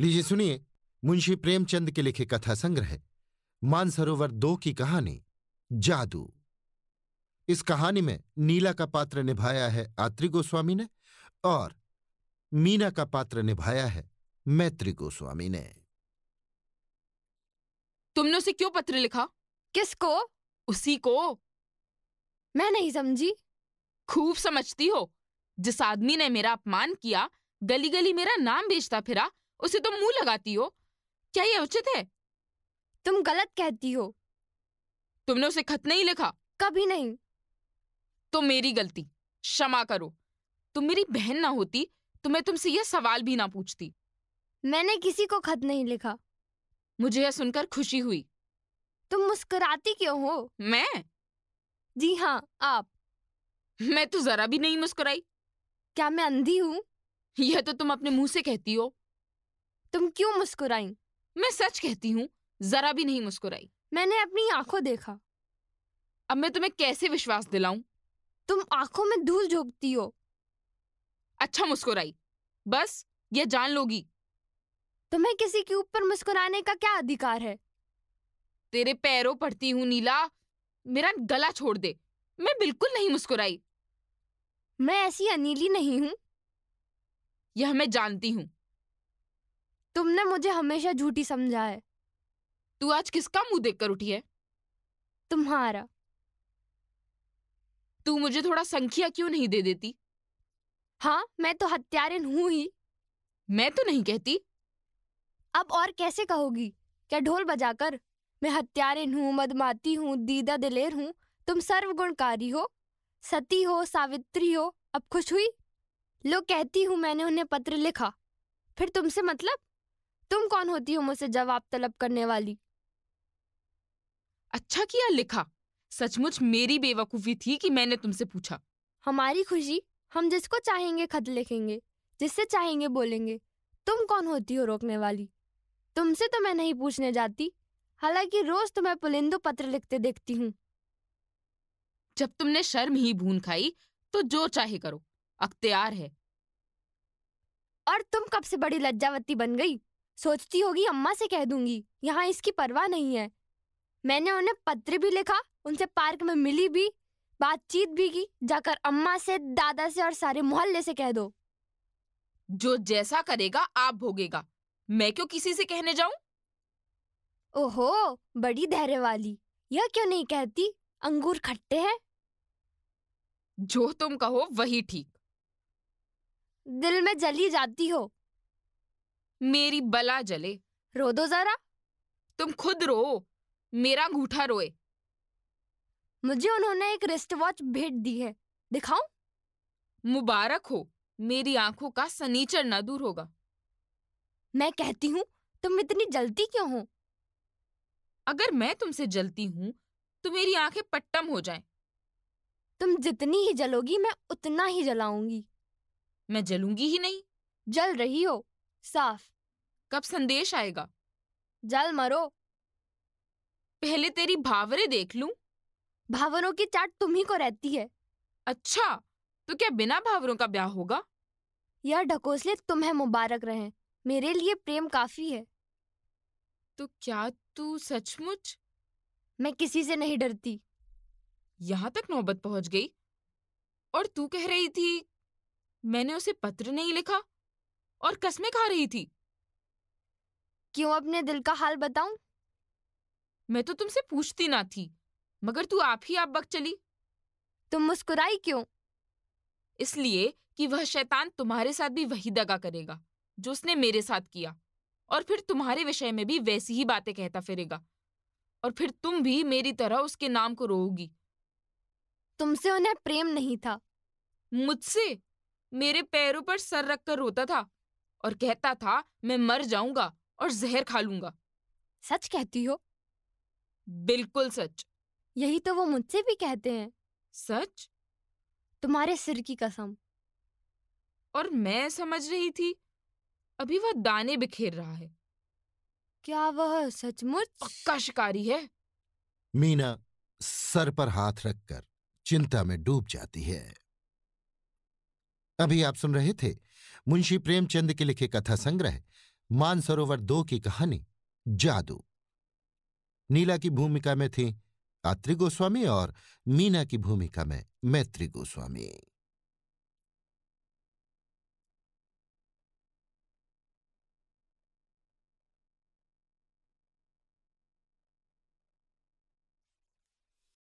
लीजिए सुनिए मुंशी प्रेमचंद के लिखे कथा संग्रह मानसरोवर दो की कहानी जादू इस कहानी में नीला का पात्र निभाया है आत्री गोस्वामी ने और मीना का पात्र निभाया है मैत्री गोस्वामी ने तुमने उसे क्यों पत्र लिखा किसको उसी को मैं नहीं समझी खूब समझती हो जिस आदमी ने मेरा अपमान किया गली गली मेरा नाम बेचता फिरा उसे तुम तो मुंह लगाती हो क्या ये उचित है तुम गलत कहती हो तुमने उसे खत नहीं लिखा कभी नहीं तो मेरी गलती क्षमा करो तुम मेरी बहन ना होती तो मैं तुमसे यह सवाल भी ना पूछती मैंने किसी को खत नहीं लिखा मुझे यह सुनकर खुशी हुई तुम मुस्कुराती क्यों हो मैं जी हाँ आप मैं तो जरा भी नहीं मुस्कुराई क्या मैं अंधी हूँ यह तो तुम अपने मुंह से कहती हो तुम क्यों मुस्कुराई मैं सच कहती हूँ जरा भी नहीं मुस्कुराई मैंने अपनी आंखों देखा अब मैं तुम्हें कैसे विश्वास दिलाऊं तुम आंखों में धूल झोंकती हो अच्छा मुस्कुराई बस यह जान लोगी तुम्हें किसी के ऊपर मुस्कुराने का क्या अधिकार है तेरे पैरों पड़ती हूँ नीला मेरा गला छोड़ दे मैं बिल्कुल नहीं मुस्कुराई मैं ऐसी अनिली नहीं हूं यह मैं जानती हूं तुमने मुझे हमेशा झूठी समझा है तू आज किसका मुंह देखकर उठी है तुम्हारा तू मुझे थोड़ा संख्या क्यों नहीं दे देती हाँ मैं तो हत्यारिन हूं ही मैं तो नहीं कहती अब और कैसे कहोगी क्या ढोल बजाकर मैं हत्यारिन हूँ मदमाती हूँ दीदा दिलेर हूँ तुम सर्वगुणकारी हो सती हो सावित्री हो अब खुश हुई लोग कहती हूँ मैंने उन्हें पत्र लिखा फिर तुमसे मतलब तुम कौन होती हो मुझसे जवाब तलब करने वाली अच्छा किया लिखा सचमुच मेरी बेवकूफी थी कि मैंने तुमसे पूछा हमारी खुशी हम जिसको चाहेंगे खत लिखेंगे जिससे चाहेंगे बोलेंगे तुम कौन होती हो रोकने वाली तुमसे तो मैं नहीं पूछने जाती हालांकि रोज तुम्हें तो पुलिंदो पत्र लिखते देखती हूँ जब तुमने शर्म ही भून खाई तो जो चाहे करो अख्तियार है और तुम कब से बड़ी लज्जावती बन गई सोचती होगी अम्मा से कह दूंगी यहाँ इसकी परवाह नहीं है मैंने उन्हें पत्र भी लिखा उनसे पार्क में मिली भी बातचीत भी की जाकर अम्मा से दादा से और सारे मोहल्ले से कह दो जो जैसा करेगा आप भोगेगा मैं क्यों किसी से कहने जाऊं ओहो बड़ी धैर्य वाली यह क्यों नहीं कहती अंगूर खट्टे हैं जो तुम कहो वही ठीक दिल में जली जाती हो मेरी बला जले रो दो जरा तुम खुद रो मेरा अंगूठा रोए मुझे उन्होंने एक रिस्ट वॉच भेंट दी है दिखाऊं मुबारक हो मेरी आंखों का सनीचर ना दूर होगा मैं कहती हूं तुम इतनी जलती क्यों हो अगर मैं तुमसे जलती हूं तो मेरी आंखें पट्टम हो जाएं। तुम जितनी ही जलोगी मैं उतना ही जलाऊंगी मैं जलूंगी ही नहीं जल रही हो साफ कब संदेश आएगा जल मरो पहले तेरी भावरे देख लू भावरों की चाट तुम्ही को रहती है अच्छा तो क्या बिना भावरों का ब्याह होगा यह ढकोसले तुम्हें मुबारक रहे मेरे लिए प्रेम काफी है तो क्या तू सचमुच मैं किसी से नहीं डरती यहाँ तक नौबत पहुंच गई और तू कह रही थी मैंने उसे पत्र नहीं लिखा और कसमें खा रही थी क्यों अपने दिल का हाल बताऊं? मैं तो तुमसे पूछती ना थी मगर तू आप ही आप बक चली तुम मुस्कुराई क्यों इसलिए कि वह शैतान तुम्हारे साथ भी वही दगा करेगा जो उसने मेरे साथ किया और फिर तुम्हारे विषय में भी वैसी ही बातें कहता फिरेगा और फिर तुम भी मेरी तरह उसके नाम को रोगी तुमसे उन्हें प्रेम नहीं था मुझसे मेरे पैरों पर सर रखकर रोता था और कहता था मैं मर जाऊंगा और जहर खा लूंगा सच कहती हो बिल्कुल सच यही तो वो मुझसे भी कहते हैं सच तुम्हारे सिर की कसम और मैं समझ रही थी अभी वह दाने बिखेर रहा है क्या वह सचमुच पक्का शिकारी है मीना सर पर हाथ रखकर चिंता में डूब जाती है अभी आप सुन रहे थे मुंशी प्रेमचंद के लिखे कथा संग्रह मानसरोवर दो की कहानी जादू नीला की भूमिका में थी अत्रि गोस्वामी और मीना की भूमिका में मैत्री गोस्वामी